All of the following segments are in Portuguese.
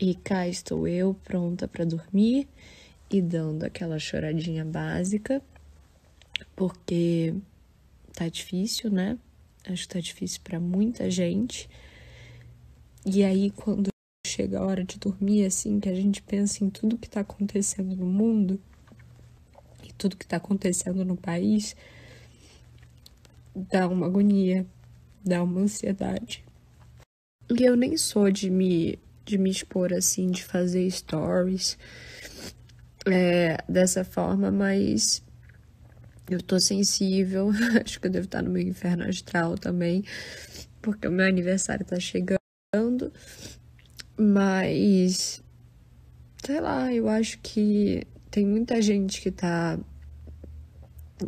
E cá estou eu, pronta para dormir e dando aquela choradinha básica, porque tá difícil, né? Acho que tá difícil para muita gente. E aí quando chega a hora de dormir assim, que a gente pensa em tudo que tá acontecendo no mundo e tudo que tá acontecendo no país, dá uma agonia, dá uma ansiedade. E eu nem sou de me de me expor assim, de fazer stories é, dessa forma, mas eu tô sensível, acho que eu devo estar no meu inferno astral também, porque o meu aniversário tá chegando, mas sei lá, eu acho que tem muita gente que tá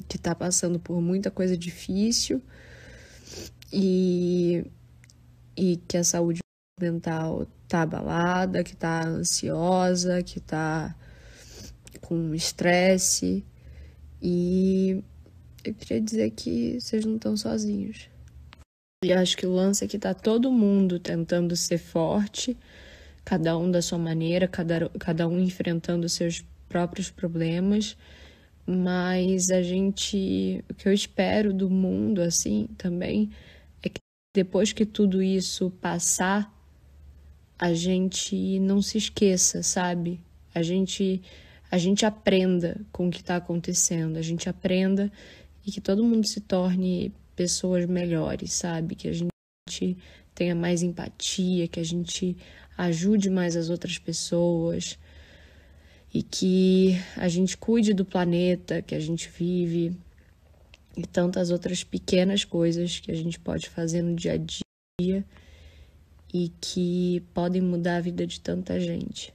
que tá passando por muita coisa difícil e e que a saúde mental tá abalada, que tá ansiosa, que tá com estresse. E eu queria dizer que vocês não estão sozinhos. E acho que o lance é que tá todo mundo tentando ser forte, cada um da sua maneira, cada, cada um enfrentando seus próprios problemas. Mas a gente, o que eu espero do mundo assim também é que depois que tudo isso passar, a gente não se esqueça, sabe? A gente a gente aprenda com o que está acontecendo, a gente aprenda e que todo mundo se torne pessoas melhores, sabe? Que a gente tenha mais empatia, que a gente ajude mais as outras pessoas e que a gente cuide do planeta que a gente vive e tantas outras pequenas coisas que a gente pode fazer no dia a dia e que podem mudar a vida de tanta gente.